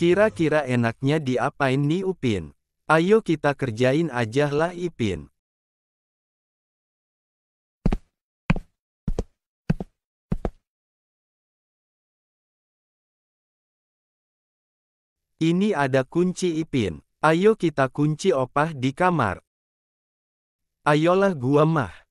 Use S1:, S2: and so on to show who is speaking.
S1: Kira-kira enaknya diapain nih Upin? Ayo kita kerjain aja
S2: lah Ipin.
S3: Ini ada kunci Ipin. Ayo kita kunci opah di kamar.
S2: Ayolah gua mah.